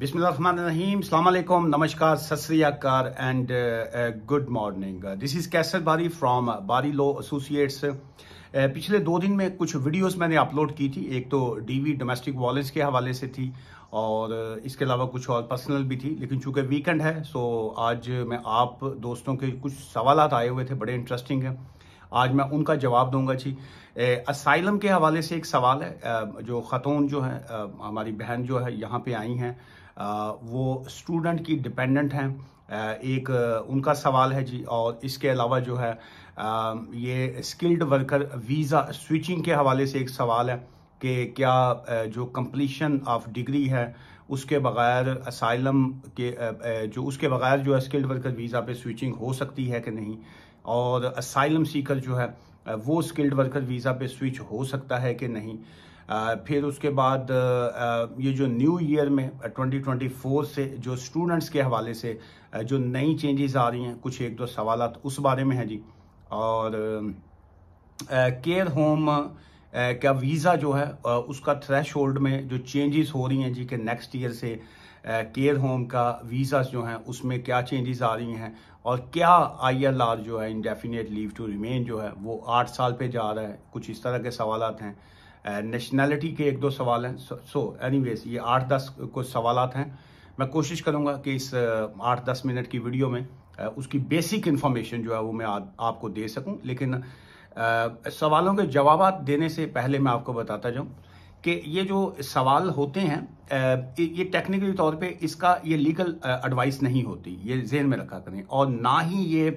बिस्मिल्लाम सलामकुम नमस्कार सतरीकार and good morning this is Kaiser Bari from बारी लॉ एसोसिएट्स uh, पिछले दो दिन में कुछ वीडियोस मैंने अपलोड की थी एक तो डीवी डोमेस्टिक वॉलेंस के हवाले से थी और uh, इसके अलावा कुछ और पर्सनल भी थी लेकिन चूंकि वीकेंड है सो आज मैं आप दोस्तों के कुछ सवाल आए हुए थे बड़े इंटरेस्टिंग हैं आज मैं उनका जवाब दूंगा जी असाइलम के हवाले से एक सवाल है जो ख़तून जो है हमारी बहन जो है यहाँ पे आई हैं वो स्टूडेंट की डिपेंडेंट हैं एक उनका सवाल है जी और इसके अलावा जो है ये स्किल्ड वर्कर वीज़ा स्विचिंग के हवाले से एक सवाल है कि क्या जो कंप्लीशन ऑफ डिग्री है उसके बगैर असाइलम के जो उसके बगैर जो है स्किल्ड वर्कर वीज़ा पे स्विचिंग हो सकती है कि नहीं और असाइलम सीकर जो है वो स्किल्ड वर्कर वीज़ा पे स्विच हो सकता है कि नहीं फिर उसके बाद ये जो न्यू ईयर में 2024 से जो स्टूडेंट्स के हवाले से जो नई चेंजेस आ रही हैं कुछ एक दो सवाल उस बारे में हैं जी और केयर होम का वीज़ा जो है उसका थ्रेश होल्ड में जो चेंजेस हो रही हैं जी के नेक्स्ट ईयर से केयर होम का वीज़ा जो हैं उसमें क्या चेंजेस आ रही हैं और क्या आईएलआर जो है इनडेफिनेट लीव टू रिमेन जो है वो आठ साल पे जा रहा है कुछ इस तरह के सवाल हैं नेशनैलिटी के एक दो सवाल हैं सो वेज़ ये आठ दस कुछ सवाल हैं मैं कोशिश करूँगा कि इस आठ दस मिनट की वीडियो में उसकी बेसिक इन्फॉर्मेशन जो है वो मैं आ, आपको दे सकूँ लेकिन आ, सवालों के जवाब देने से पहले मैं आपको बताता जाऊँ कि ये जो सवाल होते हैं ये टेक्निकली तौर पे इसका ये लीगल एडवाइस नहीं होती ये जेहन में रखा करें और ना ही ये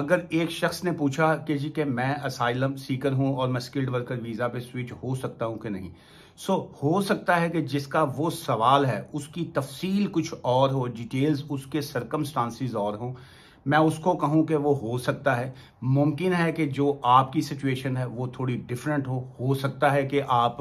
अगर एक शख्स ने पूछा कि जी के मैं असाइलम सीकर हूं और मैं स्किल्ड वर्कर वीज़ा पे स्विच हो सकता हूं कि नहीं सो so, हो सकता है कि जिसका वो सवाल है उसकी तफसील कुछ और हो डिटेल्स उसके सरकमस्टांसिस और हों मैं उसको कहूं कि वो हो सकता है मुमकिन है कि जो आपकी सिचुएशन है वो थोड़ी डिफरेंट हो हो सकता है कि आप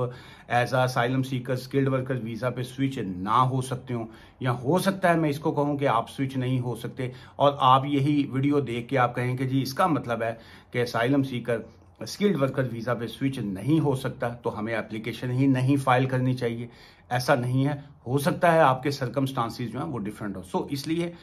as asylum seeker skilled worker visa पे स्विच ना हो सकते हो या हो सकता है मैं इसको कहूं कि आप स्विच नहीं हो सकते और आप यही वीडियो देख के आप कहें कि जी इसका मतलब है कि asylum seeker skilled worker visa पे स्विच नहीं हो सकता तो हमें एप्लीकेशन ही नहीं फाइल करनी चाहिए ऐसा नहीं है हो सकता है आपके सर्कमस्टांसिस जो हैं वो डिफरेंट हो सो so, इसलिए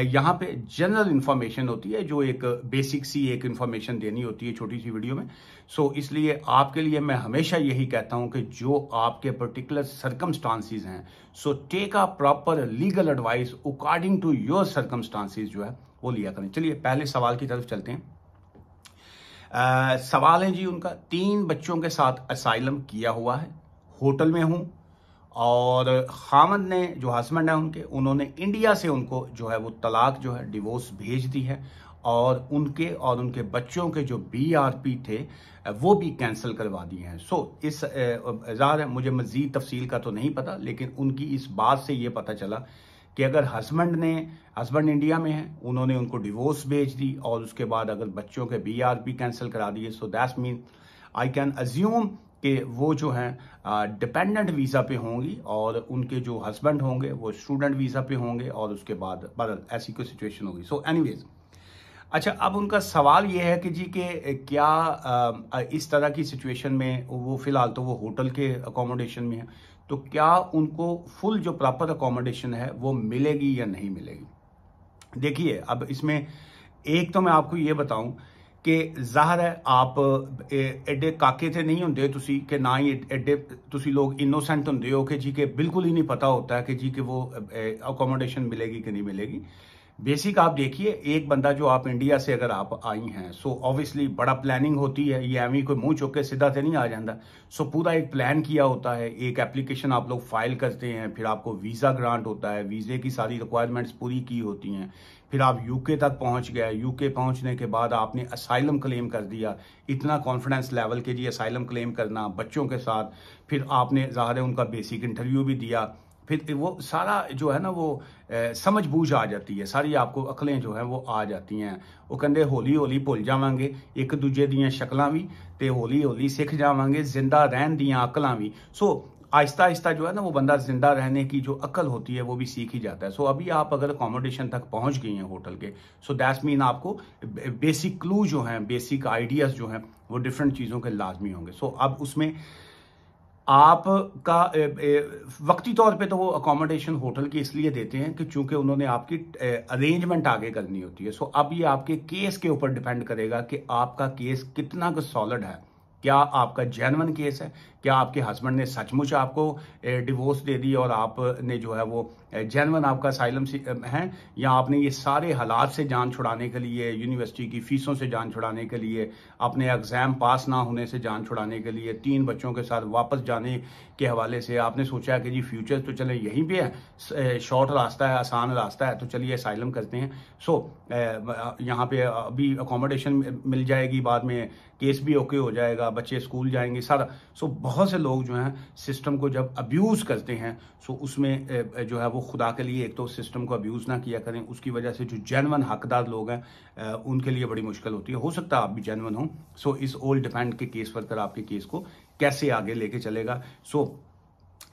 यहाँ पे जनरल इन्फॉर्मेशन होती है जो एक बेसिक सी एक इन्फॉर्मेशन देनी होती है छोटी सी वीडियो में सो so, इसलिए आपके लिए मैं हमेशा यही कहता हूँ कि जो आपके पर्टिकुलर सर्कमस्टांसिस हैं so take a proper legal advice according to your circumstances जो है वो लिया करें चलिए पहले सवाल की तरफ चलते हैं आ, सवाल है जी उनका तीन बच्चों के साथ असाइलम किया हुआ है होटल में हूँ और खामद ने जो हस्बैंड हैं उनके उन्होंने इंडिया से उनको जो है वो तलाक जो है डिवोर्स भेज दी है और उनके और उनके बच्चों के जो बीआरपी थे वो भी कैंसिल करवा दिए हैं सो इस इजहार है मुझे मज़ीद तफसील का तो नहीं पता लेकिन उनकी इस बात से ये पता चला कि अगर हस्बैंड ने हस्बैंड इंडिया में है उन्होंने उनको डिवोर्स भेज दी और उसके बाद अगर बच्चों के पी कैंसिल करा दिए so that's mean I can assume कि वो जो हैं डिपेंडेंट वीज़ा पे होंगी और उनके जो हस्बैंड होंगे वो स्टूडेंट वीज़ा पे होंगे और उसके बाद बदल ऐसी कोई सिचुएशन होगी सो एनीवेज अच्छा अब उनका सवाल ये है कि जी के क्या आ, इस तरह की सिचुएशन में वो फ़िलहाल तो वो होटल के अकोमोडेशन में है तो क्या उनको फुल जो प्रॉपर अकोमोडेशन है वो मिलेगी या नहीं मिलेगी देखिए अब इसमें एक तो मैं आपको ये बताऊं ਕਿ ਜ਼ਾਹਰ ਹੈ ਆਪ ਐਡੇ ਕਾਕੇ ਤੇ ਨਹੀਂ ਹੁੰਦੇ ਤੁਸੀਂ ਕਿ ਨਾ ਹੀ ਐਡੇ ਤੁਸੀਂ ਲੋਗ ਇਨੋਸੈਂਟ ਹੁੰਦੇ ਹੋ ਕਿ ਜੀ के बिल्कुल ही नहीं पता होता है कि जी कि वो अकोमोडेशन मिलेगी कि नहीं मिलेगी बेसिक आप देखिए एक बंदा जो आप इंडिया से अगर आप आई हैं सो ऑब्वियसली बड़ा प्लानिंग होती है ये एवं कोई मुंह चौके सीधा से नहीं आ जाता सो पूरा एक प्लान किया होता है एक एप्लीकेशन आप लोग फाइल करते हैं फिर आपको वीज़ा ग्रांट होता है वीज़े की सारी रिक्वायरमेंट्स पूरी की होती हैं फिर आप यूके तक पहुंच गए यूके पहुंचने के बाद आपने असाइलम क्लेम कर दिया इतना कॉन्फिडेंस लेवल के जी असाइलम क्लेम करना बच्चों के साथ फिर आपने ज़ाहिर उनका बेसिक इंटरव्यू भी दिया फिर वो सारा जो है ना वो समझ बूझ आ जाती है सारी आपको अकलें जो है वो आ जाती हैं वो कहें हौली हौली भुल जावे एक दूजे ਦੀਆਂ ਸ਼ਕਲਾਂ भी तो हौली ਹੌਲੀ सीख ਜਾਵਾਂਗੇ जिंदा रहन दियाँ ਅਕਲਾਂ भी सो आहिस्ता आहिस्ता जो है ना वो बंदा ज़िंदा रहने की जो अकल होती है वो भी सीख ही जाता है सो so, अभी आप अगर अकोमोडेशन तक पहुंच गई हैं होटल के सो दैट्स मीन आपको बेसिक क्लू जो हैं बेसिक आइडियाज़ जो हैं वो डिफरेंट चीज़ों के लाजमी होंगे सो so, अब उसमें आपका वक्ती तौर पे तो वो अकोमोडेशन होटल की इसलिए देते हैं कि चूंकि उन्होंने आपकी अरेंजमेंट आगे करनी होती है सो अब ये आपके केस के ऊपर डिपेंड करेगा कि आपका केस कितना सॉलिड है क्या आपका जेनवन केस है क्या आपके हस्बैंड ने सचमुच आपको डिवोर्स दे दी और आपने जो है वो जैनवन आपका साइलम है या आपने ये सारे हालात से जान छुड़ाने के लिए यूनिवर्सिटी की फीसों से जान छुड़ाने के लिए अपने एग्ज़ाम पास ना होने से जान छुड़ाने के लिए तीन बच्चों के साथ वापस जाने के हवाले से आपने सोचा कि जी फ्यूचर तो चले यहीं पर है शॉर्ट रास्ता है आसान रास्ता है तो चलिए साइलम करते हैं सो यहाँ पे अभी अकोमोडेशन मिल जाएगी बाद में केस भी ओके हो जाएगा बच्चे स्कूल जाएंगे सारा सो बहुत बहुत से लोग जो हैं सिस्टम को जब अब्यूज़ करते हैं सो तो उसमें जो है वो खुदा के लिए एक तो सिस्टम को अब्यूज़ ना किया करें उसकी वजह से जो जैनवन हकदार लोग हैं उनके लिए बड़ी मुश्किल होती है हो सकता है आप भी जैनवन हों सो इस ओल्ड डिपेंड के केस पर कर आपके केस को कैसे आगे लेके चलेगा सो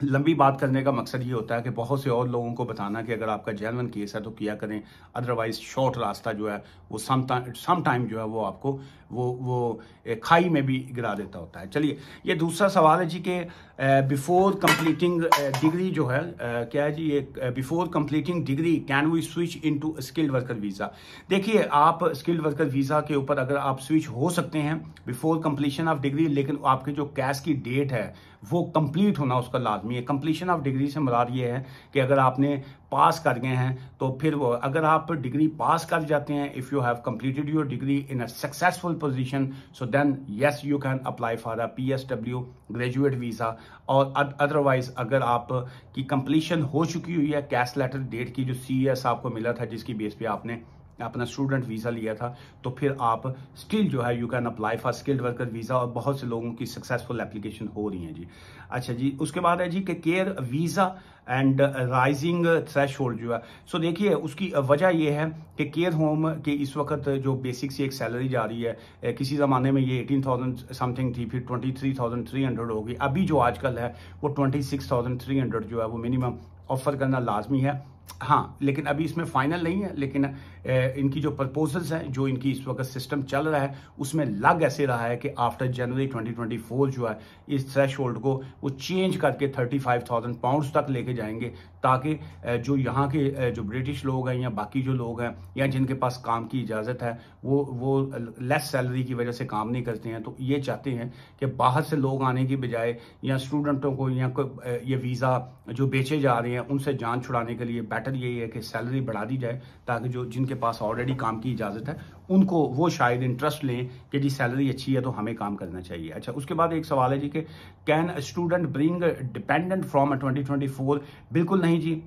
लंबी बात करने का मकसद ये होता है कि बहुत से और लोगों को बताना कि अगर आपका जैनवन केस है तो किया करें अदरवाइज शॉर्ट रास्ता जो है वो सम टाइम जो है वो आपको वो वो खाई में भी गिरा देता होता है चलिए ये दूसरा सवाल है जी कि बिफोर कंप्लीटिंग डिग्री जो है क्या है जी ये before completing degree can we switch into skilled worker visa देखिए आप स्किल्ड वर्कर वीज़ा के ऊपर अगर आप स्विच हो सकते हैं बिफोर कंप्लीशन ऑफ डिग्री लेकिन आपके जो कैश की डेट है वो कंप्लीट होना उसका लाजमी है कंप्लीशन ऑफ डिग्री से मुराद ये है कि अगर आपने पास कर गए हैं तो फिर वो अगर आप डिग्री पास कर जाते हैं if you have completed your degree in a successful position so then yes you can apply for a P S W graduate visa और अदरवाइज अगर आप की कंप्लीशन हो चुकी हुई है कैश लेटर डेट की जो सी एस आपको मिला था जिसकी बेस पे आपने अपना स्टूडेंट वीज़ा लिया था तो फिर आप स्टिल जो है you can apply for skilled worker visa और बहुत से लोगों की सक्सेसफुल एप्लीकेशन हो रही है जी अच्छा जी उसके बाद है जी कि care visa and rising thresh जो है सो देखिए उसकी वजह यह है कि केयर होम के इस वक्त जो बेसिक सी एक सैलरी जा रही है किसी ज़माने में ये एटीन थाउजेंड समथिंग थी फिर twenty three thousand three hundred होगी अभी जो आजकल है वो twenty six thousand three hundred जो है वो मिनिमम ऑफर करना लाजमी है हाँ लेकिन अभी इसमें फाइनल नहीं है लेकिन ए, इनकी जो प्रपोजल्स हैं जो इनकी इस वक्त सिस्टम चल रहा है उसमें लग ऐसे रहा है कि आफ्टर जनवरी 2024 जो है इस थ्रेश होल्ड को वो चेंज करके 35,000 पाउंड्स तक लेके जाएंगे ताकि जो यहाँ के जो ब्रिटिश लोग हैं या बाकी जो लोग हैं या जिनके पास काम की इजाज़त है वो वो लेस सैलरी की वजह से काम नहीं करते हैं तो ये चाहते हैं कि बाहर से लोग आने की बजाय या स्टूडेंटों को या ये वीज़ा जो बेचे जा रहे हैं उनसे जान छुड़ाने के लिए बेटर यही है कि सैलरी बढ़ा दी जाए ताकि जो जिनके पास ऑलरेडी काम की इजाज़त है उनको वो शायद इंटरेस्ट लें कि जी सैलरी अच्छी है तो हमें काम करना चाहिए अच्छा उसके बाद एक सवाल है जी कि can student bring dependent from twenty बिल्कुल नहीं जी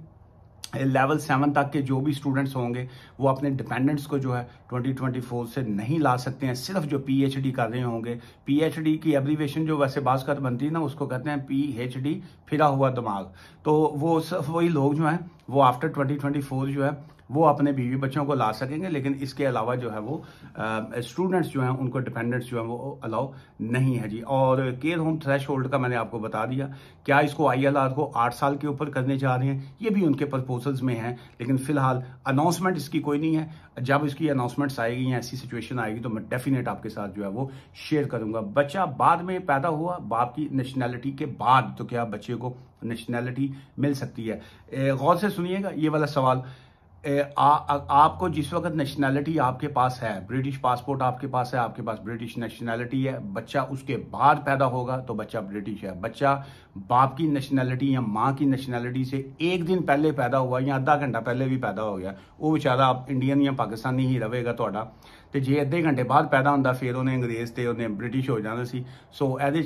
लेवल सेवन तक के जो भी स्टूडेंट्स होंगे वो अपने डिपेंडेंट्स को जो है 2024 से नहीं ला सकते हैं सिर्फ जो पीएचडी कर रहे होंगे पीएचडी की एब्रीवेशन जो वैसे भास्कर बनती है ना उसको कहते हैं पीएचडी फिरा हुआ दिमाग तो वो वही लोग जो हैं वो आफ्टर 2024 जो है वो अपने बीवी बच्चों को ला सकेंगे लेकिन इसके अलावा जो है वो स्टूडेंट्स जो हैं उनको डिपेंडेंट्स जो हैं वो अलाउ नहीं है जी और केयर होम थ्रेश होल्ड का मैंने आपको बता दिया क्या इसको आई को आठ साल के ऊपर करने जा रहे हैं ये भी उनके प्रपोजल्स में हैं लेकिन फिलहाल अनाउंसमेंट इसकी कोई नहीं है जब इसकी अनाउंसमेंट्स आएगी या ऐसी सिचुएशन आएगी तो मैं डेफिनेट आपके साथ जो है वो शेयर करूंगा बच्चा बाद में पैदा हुआ बाप की नेशनैलिटी के बाद तो क्या बच्चे को नेशनैलिटी मिल सकती है गौर से सुनिएगा ये वाला सवाल आ, आ, आपको जिस वक्त नेशनैलिटी आपके पास है ब्रिटिश पासपोर्ट आपके पास है आपके पास ब्रिटिश नेशनैलिटी है बच्चा उसके बाद पैदा होगा तो बच्चा ब्रिटिश है बच्चा बाप की नेशनैलिटी या माँ की नेशनैलिटी से एक दिन पहले पैदा हुआ या आधा घंटा पहले भी पैदा हो गया वो बेचारा आप इंडियन या पाकिस्तानी ही रहेगा तो जे ਜੇ घंटे बाद पैदा होंगे फिर उन्हें अंग्रेज़ ਅੰਗਰੇਜ਼ उन्हें ब्रिटिश हो जाता सी सो ए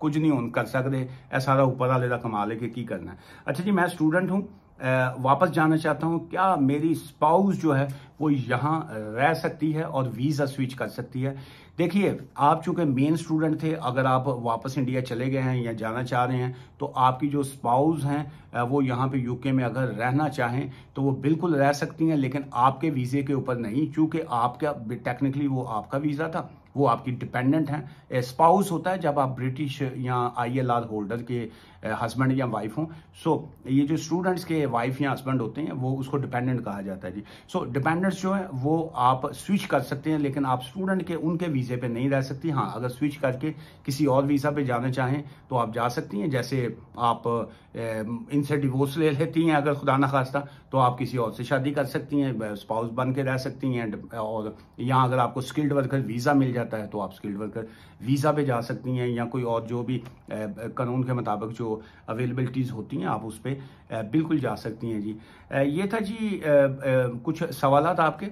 कुछ नहीं ਕੁਝ कर सकते सारा ਸਕਦੇ ਇਹ का ਉੱਪਰ ਵਾਲੇ ਦਾ करना अच्छा जी मैं स्टूडेंट हूँ वापस जाना चाहता हूँ क्या मेरी स्पाउस जो है वो यहाँ रह सकती है और वीज़ा स्विच कर सकती है देखिए आप चूंकि मेन स्टूडेंट थे अगर आप वापस इंडिया चले गए हैं या जाना चाह रहे हैं तो आपकी जो स्पाउस हैं वो यहाँ पे यूके में अगर रहना चाहें तो वो बिल्कुल रह सकती हैं लेकिन आपके वीज़े के ऊपर नहीं चूँकि आपका टेक्निकली वो आपका वीज़ा था वो आपकी डिपेंडेंट हैं स्पाउस होता है जब आप ब्रिटिश या आई एल आर होल्डर के हस्बैंड या वाइफ हों सो ये जो स्टूडेंट्स के वाइफ या हस्बैंड होते हैं वो उसको डिपेंडेंट कहा जाता है जी सो so, डिपेंडेंट्स जो है वो आप स्विच कर सकते हैं लेकिन आप स्टूडेंट के उनके वीज़े पर नहीं रह सकती हाँ अगर स्विच करके किसी और वीज़ा पर जाना चाहें तो आप जा सकती हैं जैसे आप इनसे डिवोर्स ले लेती हैं अगर खुदा ना खास्ता तो आप किसी और से शादी कर सकती हैं स्पाउस बन के रह सकती हैं और यहाँ अगर आपको स्किल्ड वर्कर वीज़ा मिल जाए रहता है तो आप स्किल्ड वर्कर वीज़ा पे जा सकती हैं या कोई और जो भी कानून के मुताबिक जो अवेलेबलिटीज़ होती हैं आप उस पर बिल्कुल जा सकती हैं जी ये था जी कुछ सवाल आपके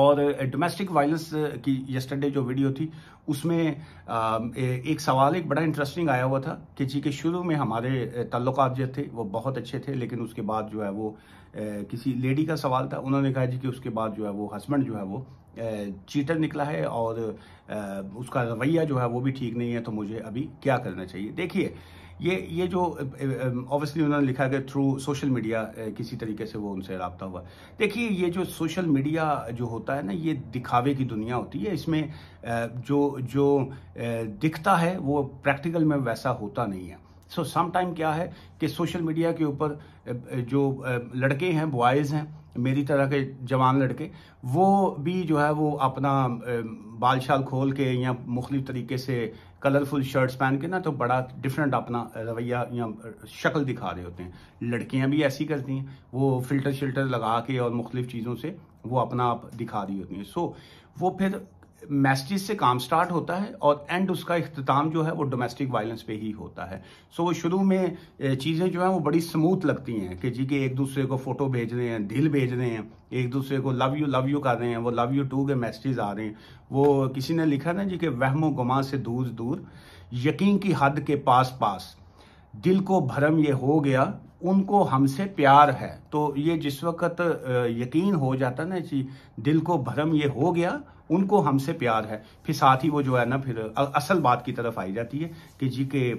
और डोमेस्टिक वायलेंस की यस्टरडे जो वीडियो थी उसमें एक सवाल एक बड़ा इंटरेस्टिंग आया हुआ था कि जी के शुरू में हमारे तल्लक जो थे वो बहुत अच्छे थे लेकिन उसके बाद जो है वो किसी लेडी का सवाल था उन्होंने कहा जी कि उसके बाद जो है वो हस्बैंड जो है वो चीटर निकला है और उसका रवैया जो है वो भी ठीक नहीं है तो मुझे अभी क्या करना चाहिए देखिए ये ये जो ऑब्वियसली उन्होंने लिखा कि थ्रू सोशल मीडिया किसी तरीके से वो उनसे रबता हुआ देखिए ये जो सोशल मीडिया जो होता है ना ये दिखावे की दुनिया होती है इसमें जो जो दिखता है वो प्रैक्टिकल में वैसा होता नहीं है सो so, क्या है कि सोशल मीडिया के ऊपर जो लड़के हैं बॉयज़ हैं मेरी तरह के जवान लड़के वो भी जो है वो अपना बाल शाल खोल के या मुख्तलिफ तरीके से कलरफुल शर्ट्स पहन के ना तो बड़ा डिफरेंट अपना रवैया या शक्ल दिखा रहे होते हैं लड़कियां भी ऐसी करती हैं वो फिल्टर शिल्टर लगा के और मुख्तलिफ चीज़ों से वो अपना आप दिखा रही होती हैं सो so, वो फिर मैस्टिस से काम स्टार्ट होता है और एंड उसका अख्ताम जो है वो डोमेस्टिक वायलेंस पे ही होता है सो so, शुरू में चीज़ें जो हैं वो बड़ी स्मूथ लगती हैं कि जी के एक दूसरे को फ़ोटो भेज रहे हैं दिल भेज रहे हैं एक दूसरे को लव यू लव यू कर रहे हैं वो लव यू टू के मैसेज आ रहे हैं वो किसी ने लिखा ना जी के वहमो गुमा से दूर दूर यकीन की हद के पास पास दिल को भरम ये हो गया उनको हमसे प्यार है तो ये जिस वक्त यकीन हो जाता ना जी दिल को भरम ये हो गया उनको हमसे प्यार है फिर साथ ही वो जो है ना फिर असल बात की तरफ आई जाती है कि जी के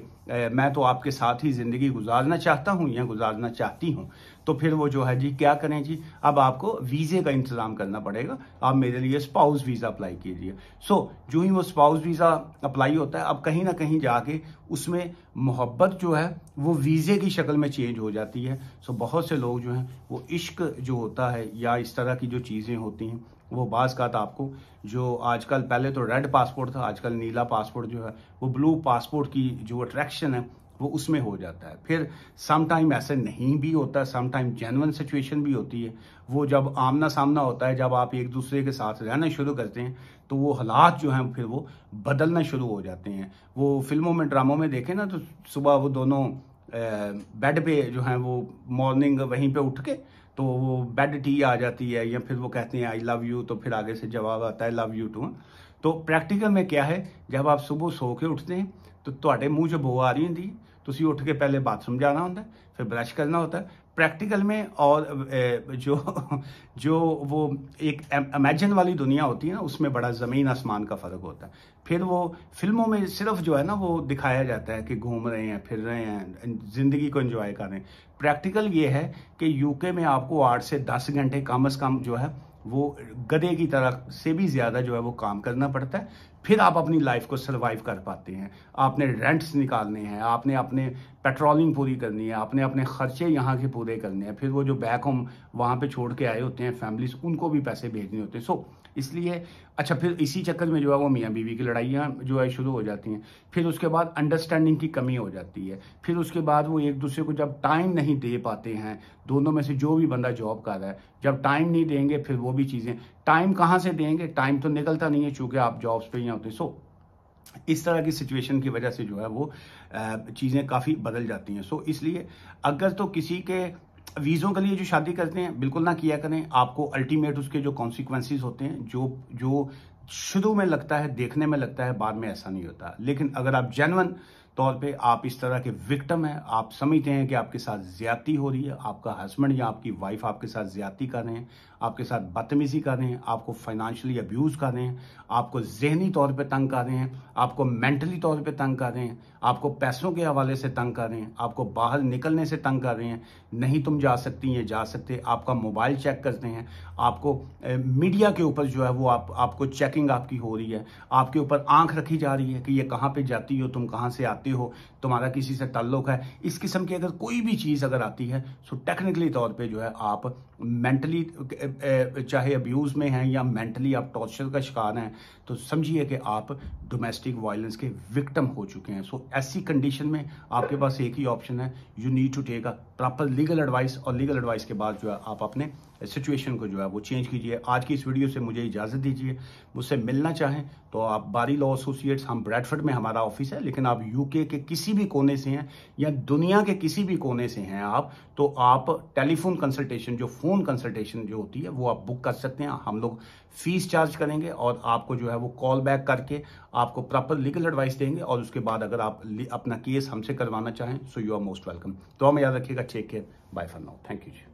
मैं तो आपके साथ ही ज़िंदगी गुजारना चाहता हूँ या गुजारना चाहती हूँ तो फिर वो जो है जी क्या करें जी अब आपको वीज़े का इंतज़ाम करना पड़ेगा आप मेरे लिए स्पाउस वीज़ा अप्लाई कीजिए सो जो ही वो स्पाउस वीज़ा अप्लाई होता है अब कहीं ना कहीं जाके उसमें मोहब्बत जो है वो वीज़े की शक्ल में चेंज हो जाती है सो बहुत से लोग जो हैं वो इश्क जो होता है या इस तरह की जो चीज़ें होती हैं वो बाज का था आपको जो आजकल पहले तो रेड पासपोर्ट था आजकल नीला पासपोर्ट जो है वो ब्लू पासपोर्ट की जो अट्रैक्शन है वो उसमें हो जाता है फिर समटाइम ऐसे नहीं भी होता है समटाइम जेनवन सिचुएशन भी होती है वो जब आमना सामना होता है जब आप एक दूसरे के साथ रहना शुरू करते हैं तो वो हालात जो हैं फिर वो बदलना शुरू हो जाते हैं वो फिल्मों में ड्रामों में देखें ना तो सुबह वो दोनों बेड पे जो है वो मॉर्निंग वहीं पे उठ के तो वो बेड टी आ जाती है या फिर वो कहते हैं आई लव यू तो फिर आगे से जवाब आता है लव यू टू तो प्रैक्टिकल में क्या है जब आप सुबह सो के उठते हैं तो मुँह जो 'ਚ आ रही होती है उठ के पहले बाथरूम जाना होता है फिर ब्रश करना होता है प्रैक्टिकल में और जो जो वो एक इमेजिन वाली दुनिया होती है ना उसमें बड़ा ज़मीन आसमान का फ़र्क होता है फिर वो फिल्मों में सिर्फ जो है ना वो दिखाया जाता है कि घूम रहे हैं फिर रहे हैं ज़िंदगी को एंजॉय कर रहे हैं प्रैक्टिकल ये है कि यूके में आपको आठ से दस घंटे कम अज़ कम जो है वो गधे की तरह से भी ज़्यादा जो है वो काम करना पड़ता है फिर आप अपनी लाइफ को सर्वाइव कर पाते हैं आपने रेंट्स निकालने हैं आपने अपने पेट्रोलिंग पूरी करनी है आपने अपने ख़र्चे यहाँ के पूरे करने हैं फिर वो जो बैक होम वहाँ पे छोड़ के आए होते हैं फैमिलीज उनको भी पैसे भेजने होते हैं सो इसलिए अच्छा फिर इसी चक्कर में जो है वो मियाँ बीवी की लड़ाइयाँ जो है शुरू हो जाती हैं फिर उसके बाद अंडरस्टैंडिंग की कमी हो जाती है फिर उसके बाद वो एक दूसरे को जब टाइम नहीं दे पाते हैं दोनों में से जो भी बंदा जॉब कर रहा है जब टाइम नहीं देंगे फिर वो भी चीज़ें टाइम कहाँ से देंगे टाइम तो निकलता नहीं है चूँकि आप जॉब्स पर या होते तो सो so, इस तरह की सिचुएशन की वजह से जो है वो चीज़ें काफ़ी बदल जाती हैं सो so, इसलिए अगर तो किसी के वीज़ों के लिए जो शादी करते हैं बिल्कुल ना किया करें आपको अल्टीमेट उसके जो कॉन्सिक्वेंसेस होते हैं जो जो शुरू में लगता है देखने में लगता है बाद में ऐसा नहीं होता लेकिन अगर आप जेनवन तौर पे आप इस तरह के विक्टम हैं आप समझते हैं कि आपके साथ ज्यादती हो रही है आपका हस्बैंड या आपकी वाइफ आपके साथ ज्यादती कर रहे हैं आपके साथ बदतमीज़ी कर रहे हैं आपको फाइनेंशियली अब्यूज़ कर रहे हैं आपको जहनी तौर पे तंग कर रहे हैं आपको मेंटली तौर पे तंग कर रहे हैं आपको पैसों के हवाले से तंग कर रहे हैं आपको बाहर निकलने से तंग कर रहे हैं नहीं तुम जा सकती हैं जा सकते आपका मोबाइल चेक करते हैं आपको मीडिया के ऊपर जो है वो आप आपको चेकिंग आपकी हो रही है आपके ऊपर आंख रखी जा रही है कि ये कहाँ पर जाती हो तुम कहाँ से आते हो तुम्हारा किसी से ताल्लुक है इस किस्म की अगर कोई भी चीज़ अगर आती है सो टेक्निकली तौर पर जो है आप मेंटली चाहे अब्यूज़ में हैं या मेंटली आप टॉर्चर का शिकार हैं तो समझिए कि आप डोमेस्टिक वायलेंस के विक्टम हो चुके हैं सो so, ऐसी कंडीशन में आपके पास एक ही ऑप्शन है you need to take a proper legal advice और लीगल एडवाइस के बाद जो है आप अपने सिचुएशन को जो है वो चेंज कीजिए आज की इस वीडियो से मुझे इजाज़त दीजिए मुझसे मिलना चाहें तो आप बारी लॉ एसोसिएट्स हम ब्रैडफर्ड में हमारा ऑफिस है लेकिन आप यूके के किसी भी कोने से हैं या दुनिया के किसी भी कोने से हैं आप तो आप टेलीफोन कंसल्टेशन जो फ़ोन कंसल्टेशन जो होती है वो आप बुक कर सकते हैं हम लोग फीस चार्ज करेंगे और आपको जो है है वो कॉल बैक करके आपको प्रॉपर लीगल एडवाइस देंगे और उसके बाद अगर आप अपना केस हमसे करवाना चाहें so you are most welcome तो हम याद रखिएगा take care bye for now thank you ji